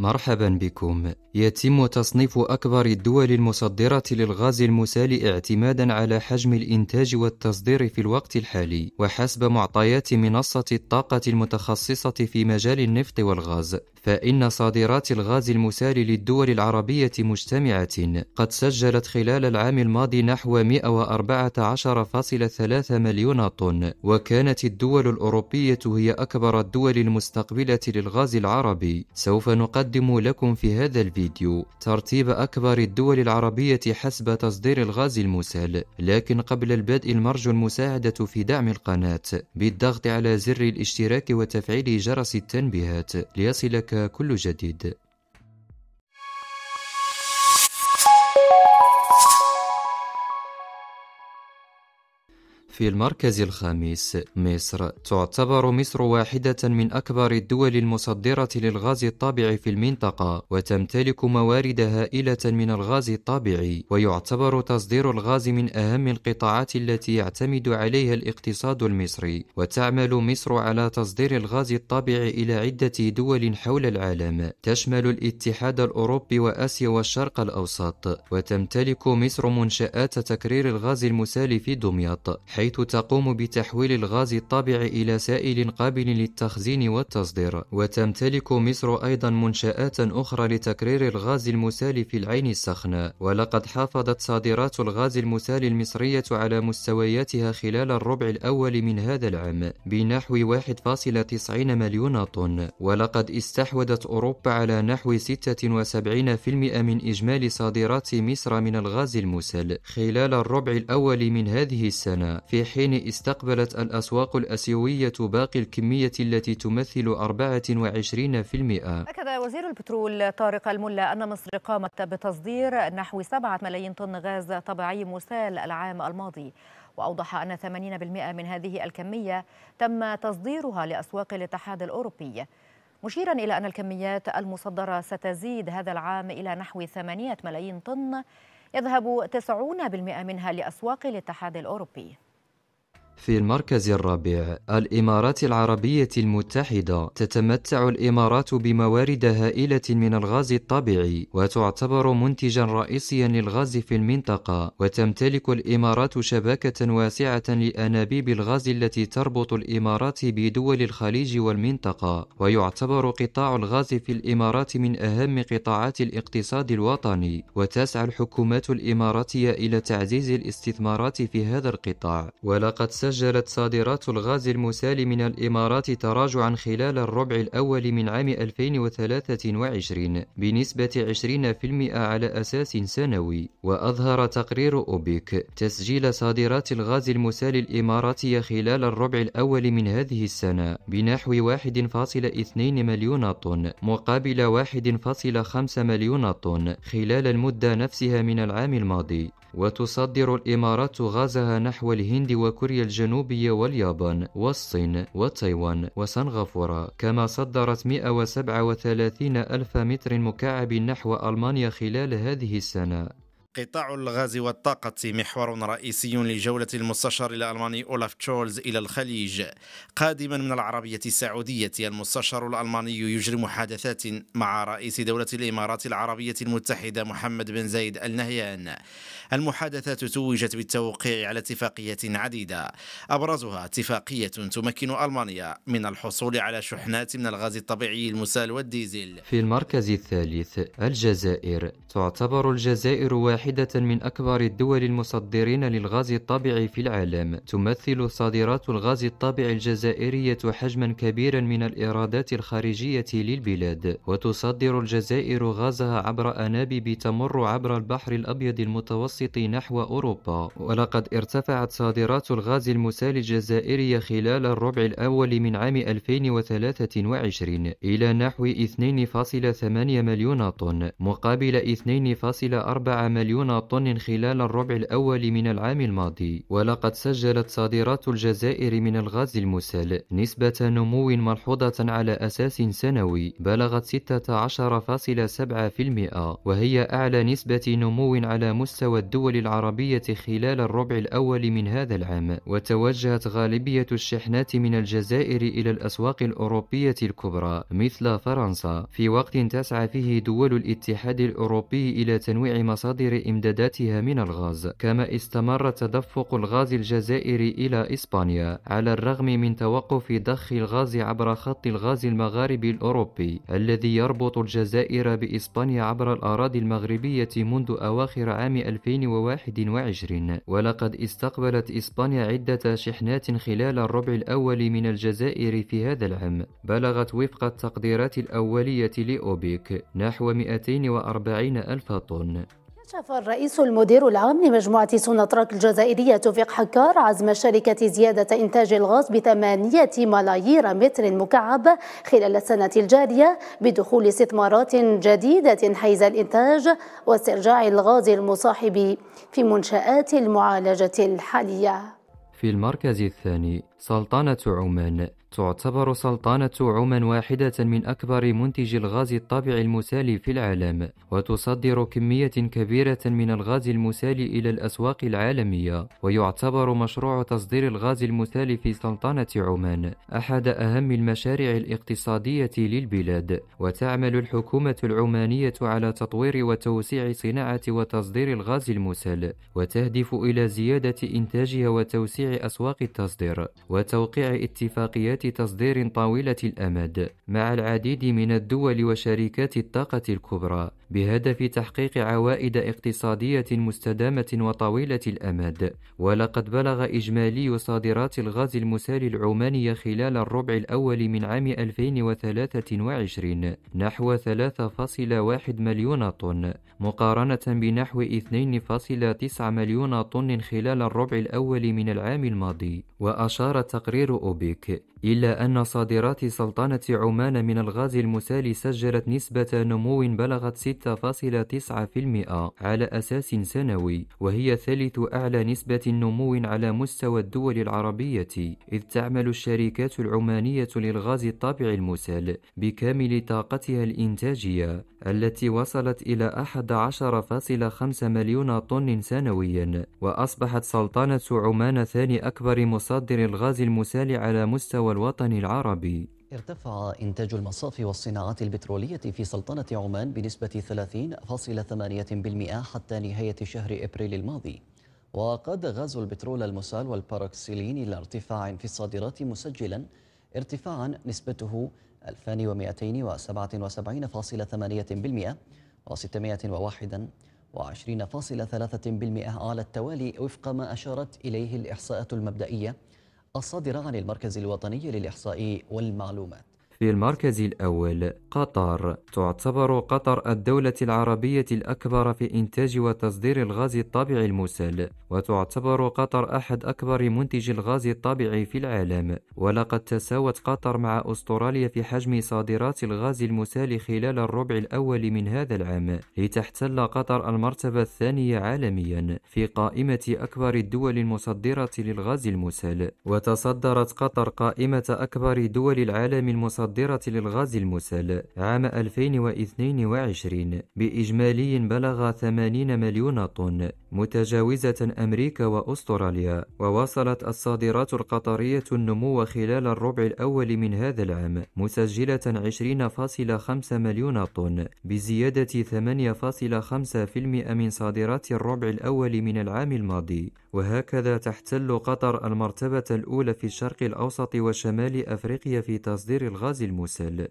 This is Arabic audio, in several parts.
مرحبا بكم يتم تصنيف اكبر الدول المصدره للغاز المسال اعتمادا على حجم الانتاج والتصدير في الوقت الحالي وحسب معطيات منصه الطاقه المتخصصه في مجال النفط والغاز فإن صادرات الغاز المسال للدول العربية مجتمعة قد سجلت خلال العام الماضي نحو 114.3 مليون طن، وكانت الدول الأوروبية هي أكبر الدول المستقبلة للغاز العربي. سوف نقدم لكم في هذا الفيديو ترتيب أكبر الدول العربية حسب تصدير الغاز المسال، لكن قبل البدء المرجو المساعدة في دعم القناة بالضغط على زر الاشتراك وتفعيل جرس التنبيهات ليصلك كل جديد في المركز الخامس مصر تعتبر مصر واحدة من أكبر الدول المصدرة للغاز الطابع في المنطقة وتمتلك موارد هائلة من الغاز الطابع ويعتبر تصدير الغاز من أهم القطاعات التي يعتمد عليها الاقتصاد المصري وتعمل مصر على تصدير الغاز الطابع إلى عدة دول حول العالم تشمل الاتحاد الأوروبي وآسيا والشرق الأوسط وتمتلك مصر منشآت تكرير الغاز المسال في دمياط حيث حيث تقوم بتحويل الغاز الطابع إلى سائل قابل للتخزين والتصدير وتمتلك مصر أيضا منشآت أخرى لتكرير الغاز المسال في العين السخنة ولقد حافظت صادرات الغاز المسال المصرية على مستوياتها خلال الربع الأول من هذا العام بنحو 1.90 مليون طن ولقد استحوذت أوروبا على نحو 76% من إجمالي صادرات مصر من الغاز المسال خلال الربع الأول من هذه السنة في في حين استقبلت الأسواق الأسيوية باقي الكمية التي تمثل 24% أكد وزير البترول طارق الملا أن مصر قامت بتصدير نحو 7 ملايين طن غاز طبيعي مسال العام الماضي وأوضح أن 80% من هذه الكمية تم تصديرها لأسواق الاتحاد الأوروبي مشيرا إلى أن الكميات المصدرة ستزيد هذا العام إلى نحو 8 ملايين طن يذهب 90% منها لأسواق الاتحاد الأوروبي في المركز الرابع الإمارات العربية المتحدة تتمتع الإمارات بموارد هائلة من الغاز الطبيعي وتعتبر منتجا رئيسيا للغاز في المنطقة وتمتلك الإمارات شبكة واسعة لأنابيب الغاز التي تربط الإمارات بدول الخليج والمنطقة ويعتبر قطاع الغاز في الإمارات من أهم قطاعات الاقتصاد الوطني وتسعى الحكومات الإماراتية إلى تعزيز الاستثمارات في هذا القطاع ولقد سجلت صادرات الغاز المسال من الإمارات تراجعا خلال الربع الأول من عام 2023 بنسبة 20% على أساس سنوي وأظهر تقرير أوبك تسجيل صادرات الغاز المسال الإماراتية خلال الربع الأول من هذه السنة بنحو 1.2 مليون طن مقابل 1.5 مليون طن خلال المدة نفسها من العام الماضي وتصدر الإمارات غازها نحو الهند وكوريا الجنوبية واليابان والصين وتايوان وسنغافورة كما صدرت 137 ألف متر مكعب نحو ألمانيا خلال هذه السنة قطاع الغاز والطاقة محور رئيسي لجولة المستشار الألماني أولاف تشولز إلى الخليج قادما من العربية السعودية المستشار الألماني يجري محادثات مع رئيس دولة الإمارات العربية المتحدة محمد بن زايد النهيان المحادثات توجت بالتوقيع على اتفاقية عديدة أبرزها اتفاقية تمكن ألمانيا من الحصول على شحنات من الغاز الطبيعي المسال والديزل في المركز الثالث الجزائر تعتبر الجزائر واحد واحدة من أكبر الدول المصدرين للغاز الطبيعي في العالم تمثل صادرات الغاز الطبيعي الجزائرية حجما كبيرا من الإيرادات الخارجية للبلاد وتصدر الجزائر غازها عبر أنابيب تمر عبر البحر الأبيض المتوسط نحو أوروبا ولقد ارتفعت صادرات الغاز المسال الجزائري خلال الربع الأول من عام 2023 إلى نحو 2.8 مليون طن مقابل 2.4 مليون مليون طن خلال الربع الأول من العام الماضي ولقد سجلت صادرات الجزائر من الغاز المسال نسبة نمو ملحوظة على أساس سنوي بلغت 16.7% وهي أعلى نسبة نمو على مستوى الدول العربية خلال الربع الأول من هذا العام وتوجهت غالبية الشحنات من الجزائر إلى الأسواق الأوروبية الكبرى مثل فرنسا في وقت تسعى فيه دول الاتحاد الأوروبي إلى تنويع مصادر إمداداتها من الغاز كما استمر تدفق الغاز الجزائري إلى إسبانيا على الرغم من توقف ضخ الغاز عبر خط الغاز المغاربي الأوروبي الذي يربط الجزائر بإسبانيا عبر الأراضي المغربية منذ أواخر عام 2021 ولقد استقبلت إسبانيا عدة شحنات خلال الربع الأول من الجزائر في هذا العام بلغت وفق التقديرات الأولية لأوبيك نحو 240 ألف طن كشف الرئيس المدير العام لمجموعة سوناتراك الجزائرية توفيق حكار عزم شركة زيادة إنتاج الغاز بثمانية ملايير متر مكعب خلال السنة الجارية بدخول استثمارات جديدة حيز الإنتاج واسترجاع الغاز المصاحب في منشآت المعالجة الحالية في المركز الثاني سلطنة عمان تعتبر سلطنة عمان واحدة من أكبر منتجي الغاز الطابع المسالي في العالم وتصدر كمية كبيرة من الغاز المسالي إلى الأسواق العالمية ويعتبر مشروع تصدير الغاز المسالي في سلطنة عمان أحد أهم المشاريع الاقتصادية للبلاد وتعمل الحكومة العمانية على تطوير وتوسيع صناعة وتصدير الغاز المسال وتهدف إلى زيادة إنتاجها وتوسيع أسواق التصدير وتوقيع اتفاقيات تصدير طويلة الأمد مع العديد من الدول وشركات الطاقة الكبرى بهدف تحقيق عوائد اقتصادية مستدامة وطويلة الأمد ولقد بلغ إجمالي صادرات الغاز المسال العماني خلال الربع الأول من عام 2023 نحو 3.1 مليون طن مقارنة بنحو 2.9 مليون طن خلال الربع الأول من العام الماضي وأشار تقرير أوبك إلا أن صادرات سلطنة عمان من الغاز المسال سجلت نسبة نمو بلغت 6.9% على أساس سنوي وهي ثالث أعلى نسبة نمو على مستوى الدول العربية إذ تعمل الشركات العمانية للغاز الطابع المسال بكامل طاقتها الإنتاجية التي وصلت إلى 11.5 مليون طن سنويا وأصبحت سلطنة عمان ثاني أكبر مصدر الغاز المسال على مستوى والوطن العربي ارتفع إنتاج المصافي والصناعات البترولية في سلطنة عمان بنسبة 30.8% حتى نهاية شهر إبريل الماضي وقد غاز البترول المسال والباروكسيلين إلى ارتفاع في الصادرات مسجلا ارتفاعا نسبته 2277.8% و621.3% على التوالي وفق ما أشارت إليه الإحصاءات المبدئية الصادرة عن المركز الوطني للإحصاء والمعلومات في المركز الأول قطر تعتبر قطر الدولة العربية الأكبر في إنتاج وتصدير الغاز الطبيعي المسال وتعتبر قطر أحد أكبر منتجي الغاز الطبيعي في العالم ولقد تساوت قطر مع أستراليا في حجم صادرات الغاز المسال خلال الربع الأول من هذا العام لتحتل قطر المرتبة الثانية عالميا في قائمة أكبر الدول المصدرة للغاز المسال وتصدرت قطر قائمة أكبر دول العالم المصدرة المصدرة للغاز المسال عام 2022 بإجمالي بلغ 80 مليون طن متجاوزة أمريكا وأستراليا وواصلت الصادرات القطرية النمو خلال الربع الأول من هذا العام مسجلة 20.5 مليون طن بزيادة 8.5% من صادرات الربع الأول من العام الماضي وهكذا تحتل قطر المرتبة الأولى في الشرق الأوسط وشمال أفريقيا في تصدير الغاز الموسل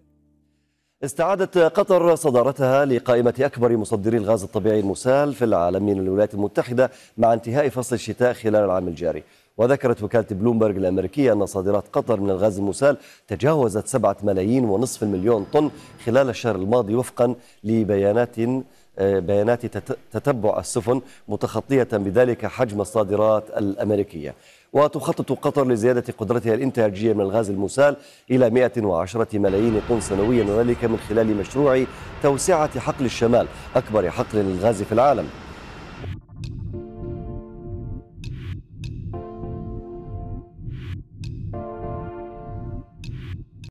استعادت قطر صدارتها لقائمة أكبر مصدري الغاز الطبيعي المسال في العالم من الولايات المتحدة مع انتهاء فصل الشتاء خلال العام الجاري وذكرت وكالة بلومبرج الأمريكية أن صادرات قطر من الغاز المسال تجاوزت سبعة ملايين ونصف المليون طن خلال الشهر الماضي وفقا لبيانات بيانات تتبع السفن متخطية بذلك حجم الصادرات الأمريكية وتخطط قطر لزيادة قدرتها الإنتاجية من الغاز المسال إلى 110 ملايين طن سنويا وذلك من خلال مشروع توسعة حقل الشمال أكبر حقل للغاز في العالم